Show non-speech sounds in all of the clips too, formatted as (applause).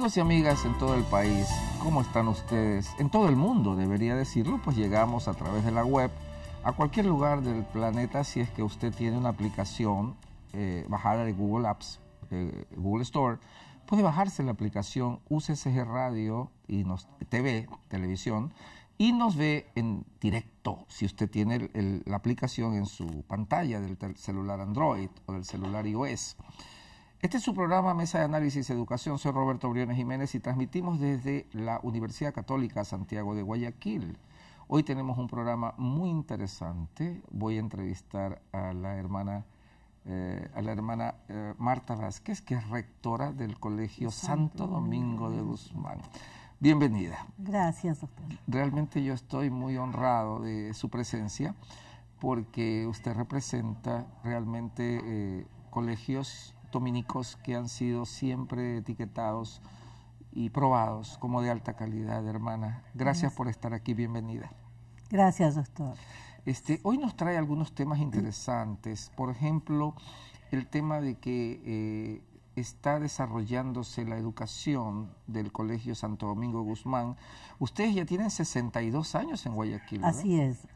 Amigos y amigas en todo el país, ¿cómo están ustedes? En todo el mundo, debería decirlo, pues llegamos a través de la web a cualquier lugar del planeta si es que usted tiene una aplicación eh, bajada de Google Apps, Google Store. Puede bajarse la aplicación UCSG Radio y nos, TV, televisión, y nos ve en directo si usted tiene la aplicación en su pantalla del celular Android o del celular iOS. Este es su programa Mesa de Análisis Educación. Soy Roberto Briones Jiménez y transmitimos desde la Universidad Católica Santiago de Guayaquil. Hoy tenemos un programa muy interesante. Voy a entrevistar a la hermana, eh, a la hermana eh, Marta Vázquez, que es rectora del Colegio Santo, Domingo de Guzmán. Bienvenida. Gracias, doctor. Realmente yo estoy muy honrado de su presencia porque usted representa realmente eh, colegios dominicos que han sido siempre etiquetados y probados como de alta calidad, hermana. Gracias, por estar aquí, bienvenida. Gracias, doctor. Este, hoy nos trae algunos temas interesantes, por ejemplo, el tema de que eh, está desarrollándose la educación del Colegio Santo Domingo Guzmán. Ustedes ya tienen 62 años en Guayaquil. Así es,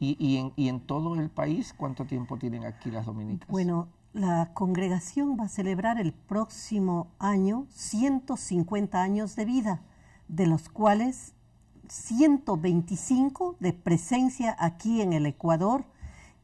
¿Y, en, ¿Y en todo el país cuánto tiempo tienen aquí las dominicas? Bueno, la congregación va a celebrar el próximo año 150 años de vida, de los cuales 125 de presencia aquí en el Ecuador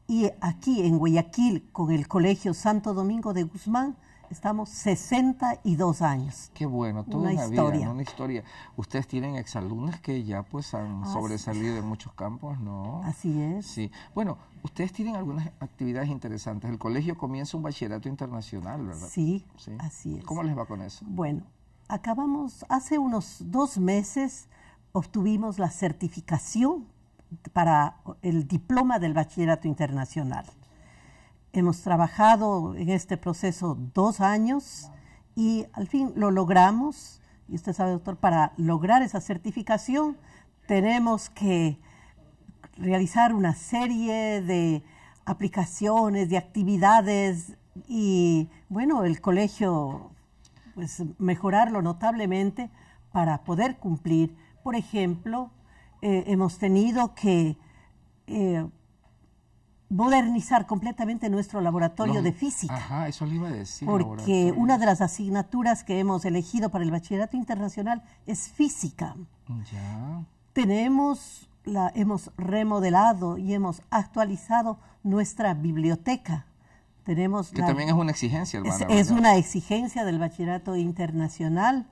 y aquí en Guayaquil con el Colegio Santo Domingo de Guzmán Estamos 62 años. Qué bueno, toda una, historia. Vida, una historia. Ustedes tienen exalumnas que ya pues han sobresalido en muchos campos, ¿no? Así es. Bueno, ustedes tienen algunas actividades interesantes. El colegio comienza un bachillerato internacional, ¿verdad? Sí, sí. así es. ¿Cómo les va con eso? Bueno, acabamos, hace unos dos meses obtuvimos la certificación para el diploma del bachillerato internacional. Hemos trabajado en este proceso dos años y al fin lo logramos. Y usted sabe, doctor, para lograr esa certificación tenemos que realizar una serie de aplicaciones, de actividades y, bueno, el colegio, pues mejorarlo notablemente para poder cumplir. Por ejemplo, eh, hemos tenido que eh, modernizar completamente nuestro laboratorio de física. Ajá, eso le iba a decir. Porque una de las asignaturas que hemos elegido para el bachillerato internacional es física. Ya. Tenemos, la, hemos remodelado y hemos actualizado nuestra biblioteca. Tenemos que también es una exigencia. es, una exigencia del bachillerato internacional.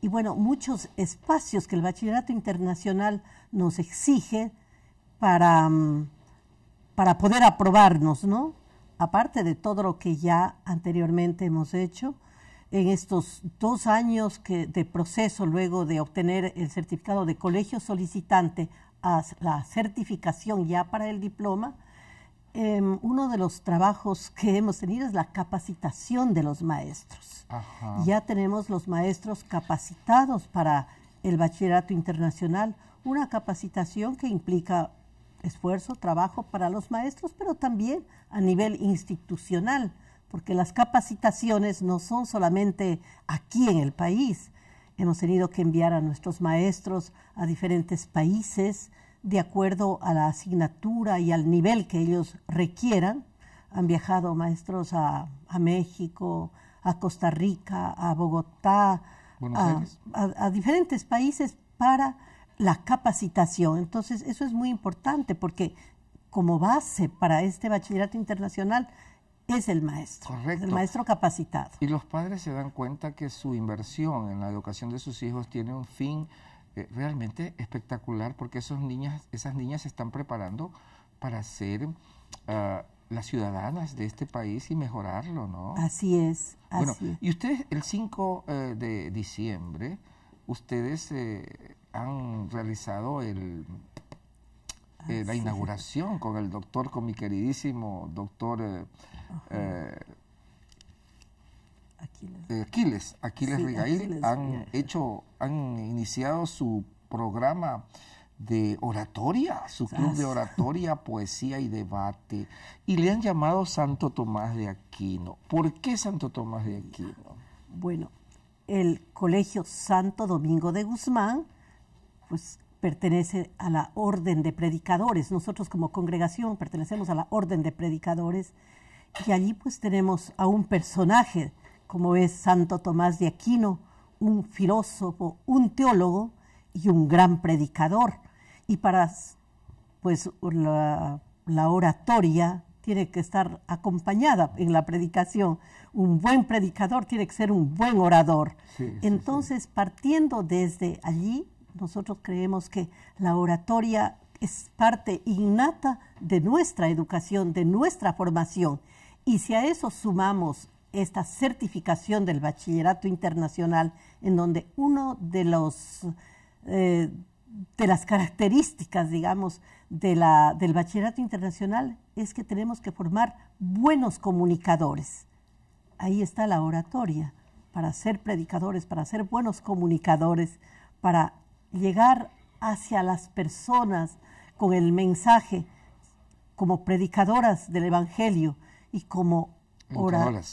Y bueno, muchos espacios que el bachillerato internacional nos exige para... Mm, para poder aprobarnos, ¿no? Aparte de todo lo que ya anteriormente hemos hecho, en estos dos años de proceso luego de obtener el certificado de colegio solicitante a la certificación ya para el diploma, em, uno de los trabajos que hemos tenido es la capacitación de los maestros. Ya tenemos los maestros capacitados para el bachillerato internacional, una capacitación que implica esfuerzo, trabajo para los maestros, pero también a nivel institucional, porque las capacitaciones no son solamente aquí en el país. Hemos tenido que enviar a nuestros maestros a diferentes países de acuerdo a la asignatura y al nivel que ellos requieran. Han viajado maestros a, México, a Costa Rica, a Bogotá, a diferentes países para la capacitación. Entonces, eso es muy importante porque como base para este bachillerato internacional es el maestro, Correcto. el maestro capacitado. Y los padres se dan cuenta que su inversión en la educación de sus hijos tiene un fin eh, realmente espectacular porque esos niñas, esas niñas se están preparando para ser ah, las ciudadanas de este país y mejorarlo, ¿no? Así es. bueno, y ustedes el 5 eh, de diciembre, ustedes eh, han realizado ah, eh, la inauguración con el doctor, con mi queridísimo doctor eh, eh, Aquiles, Aquiles, Aquiles Rigail, han hecho, han iniciado su programa de oratoria, su ah, club de oratoria, (laughs) poesía y debate, y le han llamado Santo Tomás de Aquino. ¿Por qué Santo Tomás de Aquino? Bueno, el Colegio Santo Domingo de Guzmán pues pertenece a la orden de predicadores. Nosotros como congregación pertenecemos a la orden de predicadores y allí pues tenemos a un personaje como es Santo Tomás de Aquino, un filósofo, un teólogo y un gran predicador. Y para pues la, oratoria tiene que estar acompañada en la predicación. Un buen predicador tiene que ser un buen orador. Entonces, partiendo desde allí, nosotros creemos que la oratoria es parte innata de nuestra educación, de nuestra formación. Y si a eso sumamos esta certificación del bachillerato internacional, en donde uno de los eh, de las características, digamos, de la, del bachillerato internacional es que tenemos que formar buenos comunicadores. Ahí está la oratoria, para ser predicadores, para ser buenos comunicadores, para llegar hacia las personas con el mensaje como predicadoras del Evangelio y como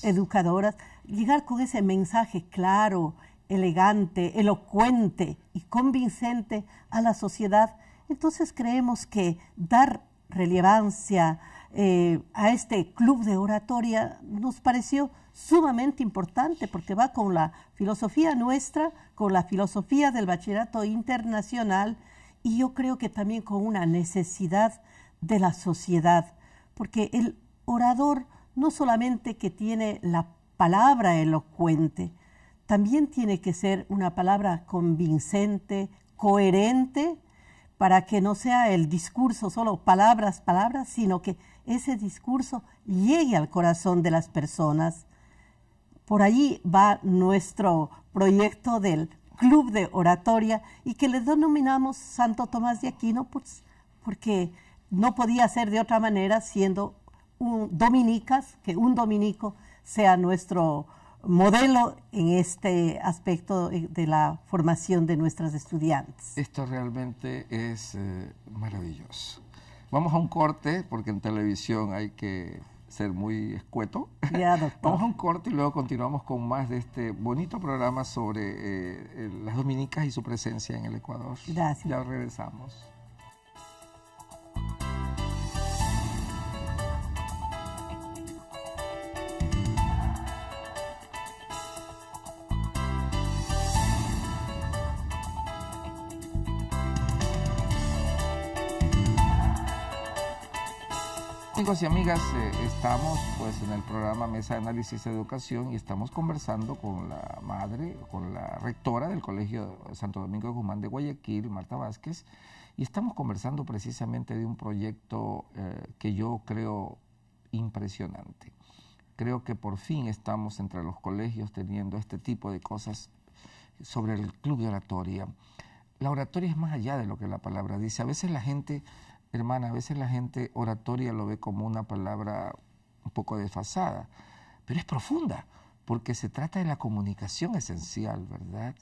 educadoras. llegar con ese mensaje claro, elegante, elocuente y convincente a la sociedad, entonces creemos que dar relevancia eh, a este club de oratoria nos pareció sumamente importante porque va con la filosofía nuestra, con la filosofía del bachillerato internacional y yo creo que también con una necesidad de la sociedad, porque el orador no solamente que tiene la palabra elocuente, también tiene que ser una palabra convincente, coherente, para que no sea el discurso solo palabras, palabras, sino que ese discurso llegue al corazón de las personas. Por allí va nuestro proyecto del Club de Oratoria y que le denominamos Santo Tomás de Aquino pues, porque no podía ser de otra manera siendo un dominicas, que un dominico sea nuestro modelo en este aspecto de la formación de nuestras estudiantes. Esto realmente es eh, maravilloso. Vamos a un corte porque en televisión hay que ser muy escueto. Ya, doctor. (laughs) Vamos a un corte y luego continuamos con más de este bonito programa sobre eh, eh, las dominicas y su presencia en el Ecuador. Gracias. Ya regresamos. amigos y amigas, eh, estamos pues en el programa Mesa de Análisis de Educación y estamos conversando con la madre, con la rectora del Colegio Santo Domingo de Guzmán de Guayaquil, Marta Vázquez, y estamos conversando precisamente de un proyecto eh, que yo creo impresionante. Creo que por fin estamos entre los colegios teniendo este tipo de cosas sobre el club de oratoria. La oratoria es más allá de lo que la palabra dice. A veces la gente Hermana, a veces la gente oratoria lo ve como una palabra un poco desfasada, pero es profunda, porque se trata de la comunicación esencial, ¿verdad?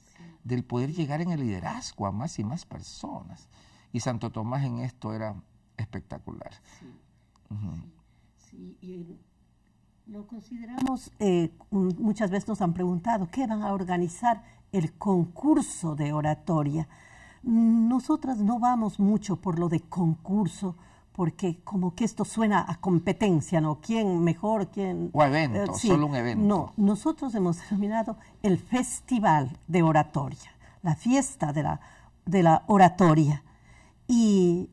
Del poder llegar en el liderazgo a más y más personas. Y Santo Tomás en esto era espectacular. Sí, Y lo consideramos, eh, muchas veces nos han preguntado, ¿qué van a organizar? El concurso de oratoria. Nosotras no vamos mucho por lo de concurso, porque como que esto suena a competencia, ¿no? ¿Quién mejor? ¿Quién? O evento, eh, solo un evento. No, nosotros hemos denominado el Festival de Oratoria, la fiesta de la, de la oratoria. Y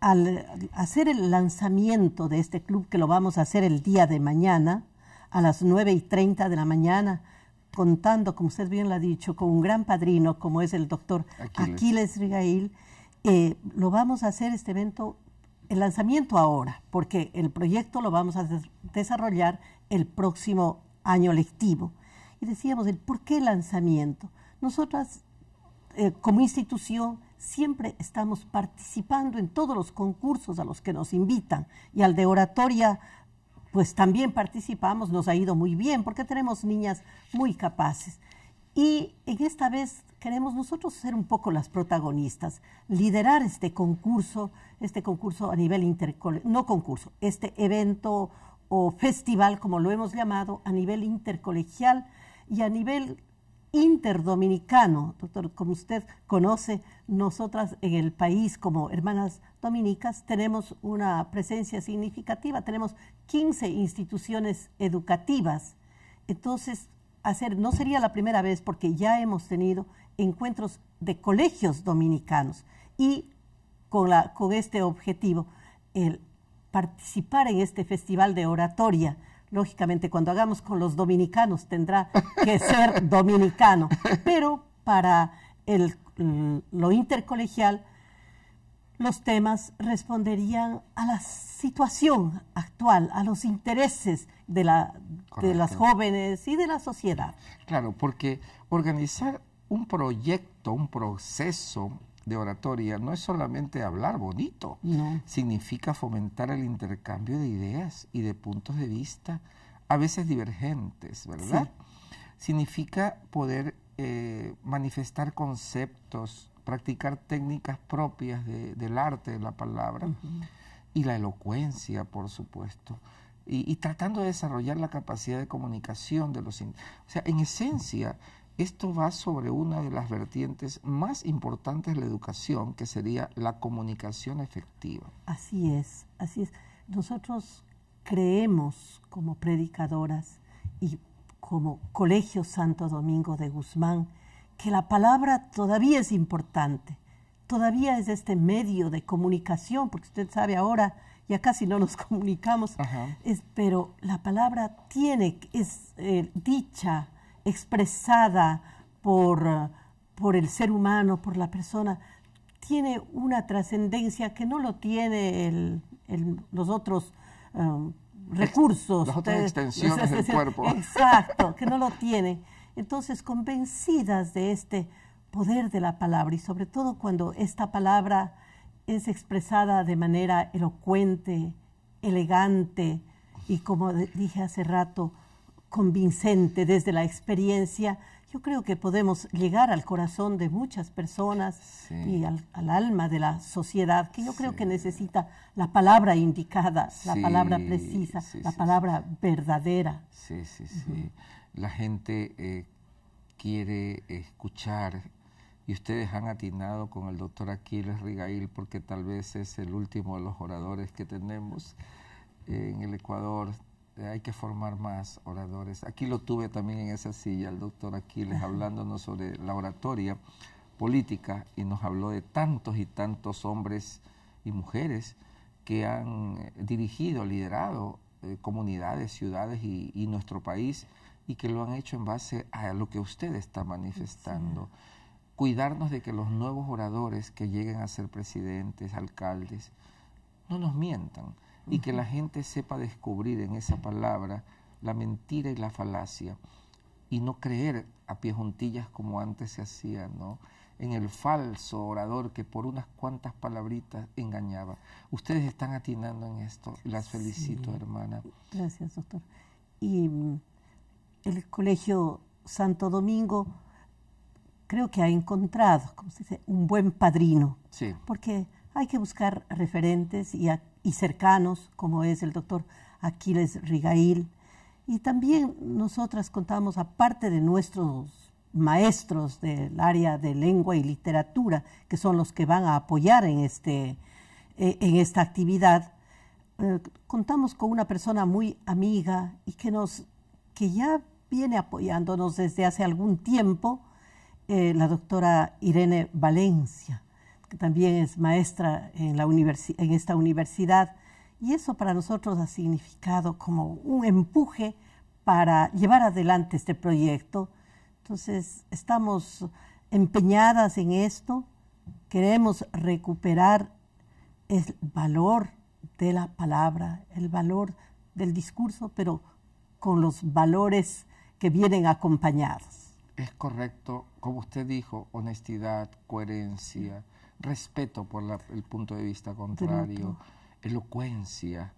al hacer el lanzamiento de este club, que lo vamos a hacer el día de mañana, a las 9 y 30 de la mañana, contando, como usted bien lo ha dicho, con un gran padrino como es el doctor Aquiles, Rigail, eh, lo vamos a hacer este evento, el lanzamiento ahora, porque el proyecto lo vamos a desarrollar el próximo año lectivo. Y decíamos, el ¿por qué lanzamiento? Nosotras, eh, como institución, siempre estamos participando en todos los concursos a los que nos invitan y al de oratoria pues también participamos, nos ha ido muy bien porque tenemos niñas muy capaces. Y en esta vez queremos nosotros ser un poco las protagonistas, liderar este concurso, este concurso a nivel intercolegial, no concurso, este evento o festival, como lo hemos llamado, a nivel intercolegial y a nivel interdominicano. Doctor, como usted conoce, nosotras en el país como hermanas dominicas tenemos una presencia significativa, tenemos 15 instituciones educativas. Entonces, no sería la primera vez porque ya hemos tenido encuentros de colegios dominicanos y con, la, con este objetivo, el participar en este festival de oratoria Lógicamente, cuando hagamos con los dominicanos tendrá que ser (laughs) dominicano, pero para el, mm, lo intercolegial, los temas responderían a la situación actual, a los intereses de, la, de las jóvenes y de la sociedad. Claro, porque organizar un proyecto, un proceso de oratoria no es solamente hablar bonito, significa fomentar el intercambio de ideas y de puntos de vista, a veces divergentes, ¿verdad? Significa poder eh, manifestar conceptos, practicar técnicas propias del arte de la palabra y la elocuencia, por supuesto. Y, tratando de desarrollar la capacidad de comunicación de los... O sea, en esencia... Esto va sobre una de las vertientes más importantes de la educación, que sería la comunicación efectiva. Así es, así es. Nosotros creemos como predicadoras y como Colegio Santo Domingo de Guzmán que la palabra todavía es importante, todavía es este medio de comunicación, porque usted sabe ahora ya casi no nos (laughs) comunicamos, pero la palabra tiene, es eh, dicha, expresada por, por el ser humano, por la persona, tiene una trascendencia que no lo tiene los otros um, recursos. Las otras eh, extensiones del cuerpo. (laughs) Exacto, que no lo tiene. Entonces, convencidas de este poder de la palabra y sobre todo cuando esta palabra es expresada de manera elocuente, elegante y como dije hace rato, convincente desde la experiencia, yo creo que podemos llegar al corazón de muchas personas y al, alma de la sociedad, que yo creo que necesita la palabra indicada, la palabra precisa, la palabra verdadera. Sí, sí, sí. La gente eh, quiere escuchar y ustedes han atinado con el doctor Aquiles Rigail porque tal vez es el último de los oradores que tenemos en el Ecuador eh, hay que formar más oradores. Aquí lo tuve también en esa silla, el doctor Aquiles, hablándonos sobre la oratoria política y nos habló de tantos y tantos hombres y mujeres que han eh, dirigido, liderado eh, comunidades, ciudades y, nuestro país y que lo han hecho en base a lo que usted está manifestando. Cuidarnos de que los nuevos oradores que lleguen a ser presidentes, alcaldes, no nos mientan y que la gente sepa descubrir en esa palabra la mentira y la falacia y no creer a pie juntillas como antes se hacía, ¿no? En el falso orador que por unas cuantas palabritas engañaba. Ustedes están atinando en esto, las felicito, hermana. Gracias, doctor. Y mm, el Colegio Santo Domingo creo que ha encontrado, como se dice, un buen padrino. Sí. Porque hay que buscar referentes y a y cercanos, como es el doctor Aquiles Rigail. Y también nosotras contamos, aparte de nuestros maestros del área de lengua y literatura, que son los que van a apoyar en, este, eh, en esta actividad, eh, contamos con una persona muy amiga y que, nos, que ya viene apoyándonos desde hace algún tiempo, eh, la doctora Irene Valencia que también es maestra en, la en esta universidad. Y eso para nosotros ha significado como un empuje para llevar adelante este proyecto. Entonces, estamos empeñadas en esto, queremos recuperar el valor de la palabra, el valor del discurso, pero con los valores que vienen acompañados. Es correcto, como usted dijo, honestidad, coherencia respeto por el punto de vista contrario, elocuencia,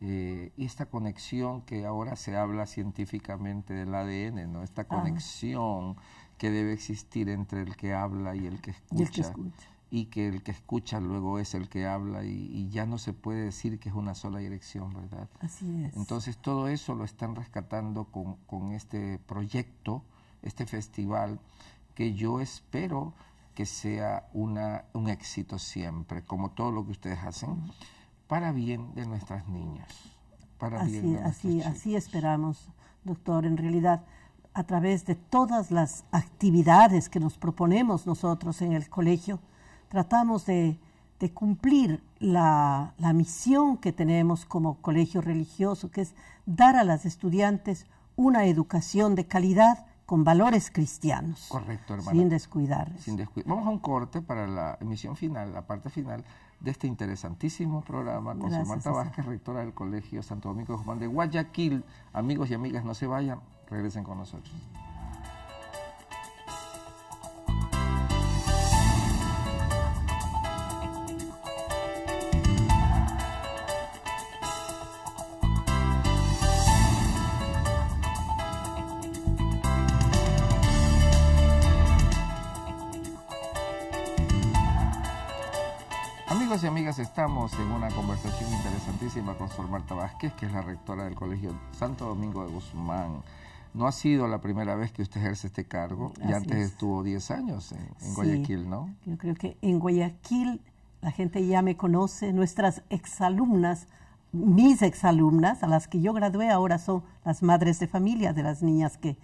y eh, esta conexión que ahora se habla científicamente del ADN, ¿no? Esta conexión que debe existir entre el que habla y el que escucha. Y, que el que escucha luego es el que habla y, y, ya no se puede decir que es una sola dirección, ¿verdad? Así es. Entonces todo eso lo están rescatando con, con este proyecto, este festival, que yo espero que sea una, un éxito siempre, como todo lo que ustedes hacen, para bien de nuestras niñas. Para así, bien así, así esperamos, doctor. En realidad, a través de todas las actividades que nos proponemos nosotros en el colegio, tratamos de, cumplir la misión que tenemos como colegio religioso, que es dar a las estudiantes una educación de calidad con valores cristianos. Correcto, hermano. Sin descuidar. Sin Vamos a un corte para la emisión final, la parte final de este interesantísimo programa con su Samantha Vázquez, rectora del Colegio Santo Domingo de de Guayaquil. Amigos y amigas, no se vayan, regresen con nosotros. Amigos y amigas, estamos en una conversación interesantísima con Sor Marta Vázquez, que es la rectora del Colegio Santo Domingo de Guzmán. No ha sido la primera vez que usted ejerce este cargo, y antes estuvo 10 años en, Guayaquil, ¿no? Yo creo que en Guayaquil la gente ya me conoce, nuestras exalumnas, mis exalumnas, a las que yo gradué ahora son las madres de familia de las niñas que,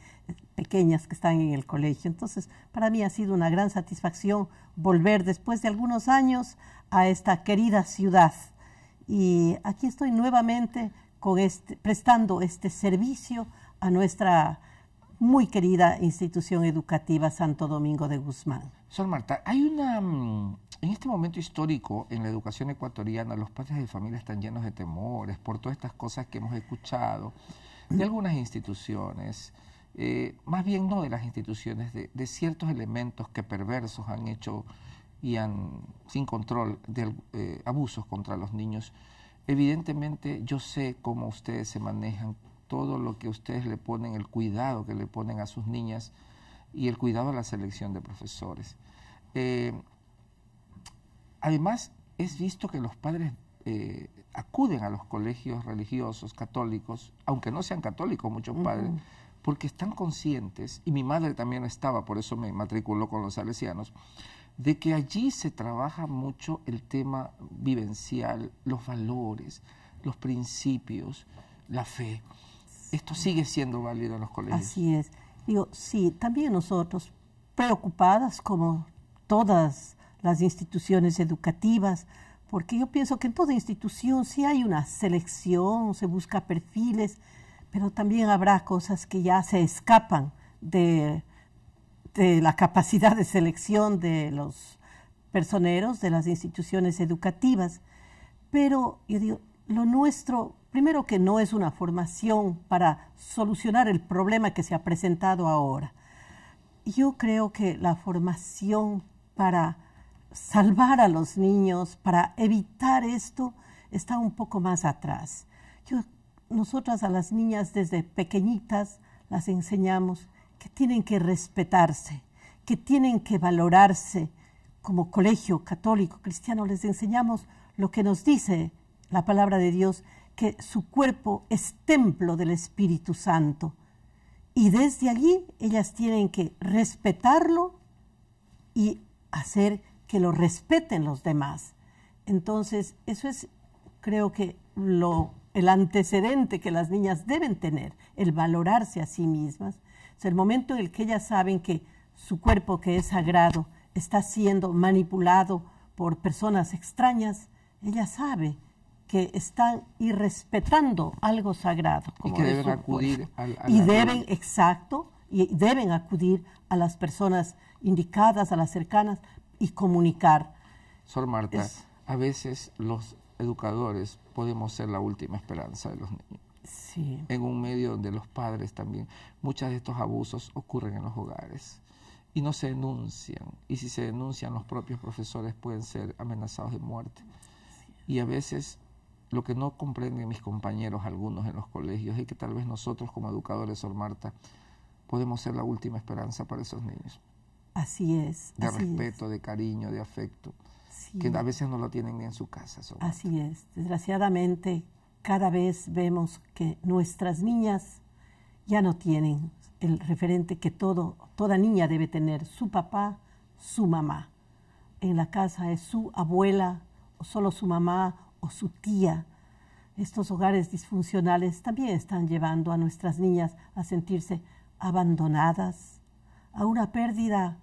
pequeñas que están en el colegio. Entonces, para mí ha sido una gran satisfacción volver después de algunos años a esta querida ciudad. Y aquí estoy nuevamente con este, prestando este servicio a nuestra muy querida institución educativa Santo Domingo de Guzmán. Sor Marta, hay una... Mm, en este momento histórico en la educación ecuatoriana, los padres de familia están llenos de temores por todas estas cosas que hemos escuchado de algunas instituciones, eh, más bien no de las instituciones, de ciertos elementos que perversos han hecho y sin control de eh, abusos contra los niños. Evidentemente yo sé cómo ustedes se manejan, todo lo que ustedes le ponen, el cuidado que le ponen a sus niñas y el cuidado a la selección de profesores. Eh, además, es visto que los padres eh, acuden a los colegios religiosos católicos, aunque no sean católicos muchos padres, porque están conscientes, y mi madre también estaba, por eso me matriculó con los salesianos, de que allí se trabaja mucho el tema vivencial, los valores, los principios, la fe. Esto sigue siendo válido en los colegios. Así es. Digo, sí, también nosotros, preocupadas como todas las instituciones educativas, porque yo pienso que en toda institución sí hay una selección, se busca perfiles, pero también habrá cosas que ya se escapan de, de este, la capacidad de selección de los personeros, de las instituciones educativas. Pero yo digo, lo nuestro, primero que no es una formación para solucionar el problema que se ha presentado ahora. Yo creo que la formación para salvar a los niños, para evitar esto, está un poco más atrás. Yo, nosotras a las niñas desde pequeñitas las enseñamos que tienen que respetarse, que tienen que valorarse. Como colegio católico cristiano les enseñamos lo que nos dice la palabra de Dios, que su cuerpo es templo del Espíritu Santo. Y desde allí ellas tienen que respetarlo y hacer que lo respeten los demás. Entonces, eso es, creo que, lo, el antecedente que las niñas deben tener, el valorarse a sí mismas sea, el momento en el que ellas saben que su cuerpo, que es sagrado, está siendo manipulado por personas extrañas, ella sabe que están irrespetando algo sagrado. y deben acudir a, Y deben, exacto, y deben acudir a las personas indicadas, a las cercanas, y comunicar. Sor Marta, a veces los educadores podemos ser la última esperanza de los niños en un medio donde los padres también, muchos de estos abusos ocurren en los hogares y no se denuncian. Y si se denuncian, los propios profesores pueden ser amenazados de muerte. Y a veces lo que no comprenden mis compañeros algunos en los colegios es que tal vez nosotros como educadores, son Marta, podemos ser la última esperanza para esos niños. Así es. De respeto, de cariño, de afecto, que a veces no lo tienen ni en su casa. Así es. Desgraciadamente, cada vez vemos que nuestras niñas ya no tienen el referente que todo, toda niña debe tener, su papá, su mamá. En la casa es su abuela, o solo su mamá, o su tía. Estos hogares disfuncionales también están llevando a nuestras niñas a sentirse abandonadas, a una pérdida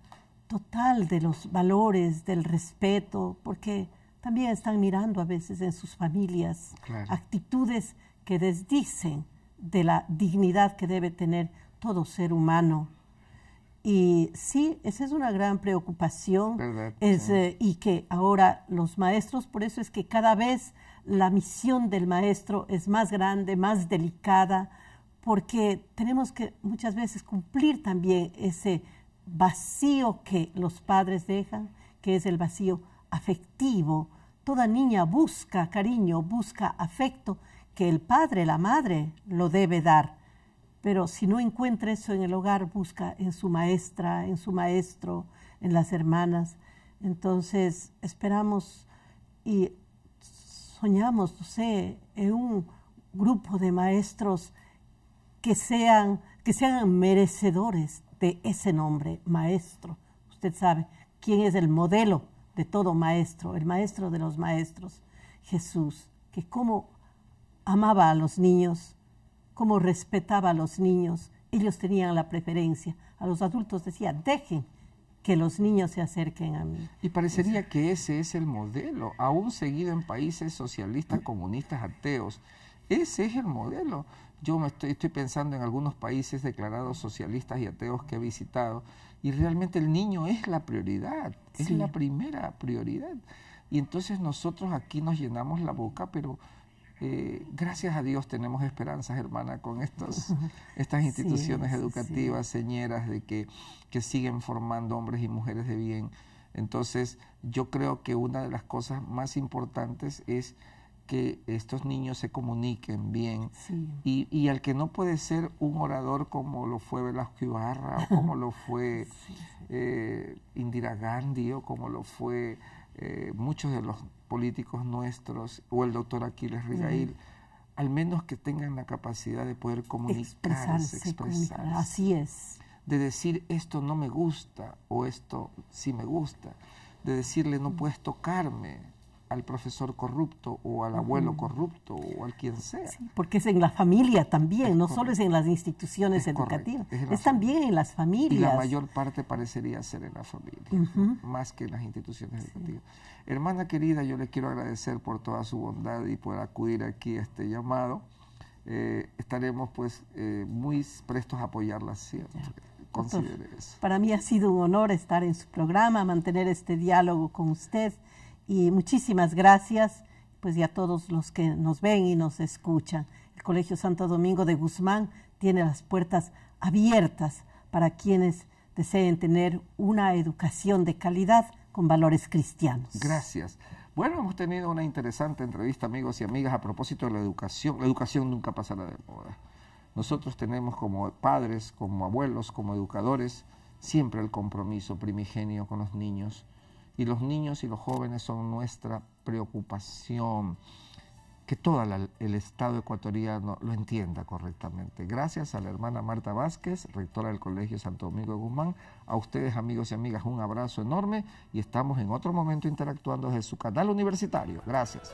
total de los valores, del respeto, porque también están mirando a veces en sus familias actitudes que desdicen de la dignidad que debe tener todo ser humano. Y sí, esa es una gran preocupación. Eh, y que ahora los maestros, por eso es que cada vez la misión del maestro es más grande, más delicada, porque tenemos que muchas veces cumplir también ese vacío que los padres dejan, que es el vacío afectivo, Toda niña busca cariño, busca afecto que el padre, la madre, lo debe dar. Pero si no encuentra eso en el hogar, busca en su maestra, en su maestro, en las hermanas. Entonces esperamos y soñamos, no sé, en un grupo de maestros que sean, que sean merecedores de ese nombre, maestro. Usted sabe quién es el modelo de todo maestro, el maestro de los maestros, Jesús, que cómo amaba a los niños, cómo respetaba a los niños. Ellos tenían la preferencia. A los adultos decía, dejen que los niños se acerquen a mí. Y parecería que ese es el modelo, aún seguido en países socialistas, comunistas, ateos. Ese es el modelo. Yo me estoy pensando en algunos países declarados socialistas y ateos que he visitado y realmente el niño es la prioridad, es la primera prioridad. Y entonces nosotros aquí nos llenamos la boca, pero eh, gracias a Dios tenemos esperanzas, hermana, con estos, (laughs) estas instituciones educativas, señeras, de que, que siguen formando hombres y mujeres de bien. Entonces, yo creo que una de las cosas más importantes es que estos niños se comuniquen bien y, al que no puede ser un orador como lo fue Velasco Ibarra o como lo fue (laughs) eh, Indira Gandhi o como lo fue eh, muchos de los políticos nuestros o el doctor Aquiles Rigail, al menos que tengan la capacidad de poder comunicarse, expresarse, así es. De decir esto no me gusta o esto sí me gusta, de decirle no mm. puedes tocarme, al profesor corrupto o al abuelo corrupto o al quien sea. porque es en la familia también, no solo es en las instituciones educativas, es, también en las familias. Y la mayor parte parecería ser en la familia, más que en las instituciones educativas. Hermana querida, yo le quiero agradecer por toda su bondad y por acudir aquí a este llamado. Eh, estaremos pues eh, muy prestos a apoyarla siempre. Para mí ha sido un honor estar en su programa, mantener este diálogo con usted. Y muchísimas gracias, pues, y a todos los que nos ven y nos escuchan. El Colegio Santo Domingo de Guzmán tiene las puertas abiertas para quienes deseen tener una educación de calidad con valores cristianos. Gracias. Bueno, hemos tenido una interesante entrevista, amigos y amigas, a propósito de la educación. La educación nunca pasará de moda. Nosotros tenemos como padres, como abuelos, como educadores, siempre el compromiso primigenio con los niños y los niños y los jóvenes son nuestra preocupación. Que todo el Estado ecuatoriano lo entienda correctamente. Gracias a la hermana Marta Vázquez, rectora del Colegio Santo Domingo de Guzmán. A ustedes, amigos y amigas, un abrazo enorme y estamos en otro momento interactuando desde su canal universitario. Gracias.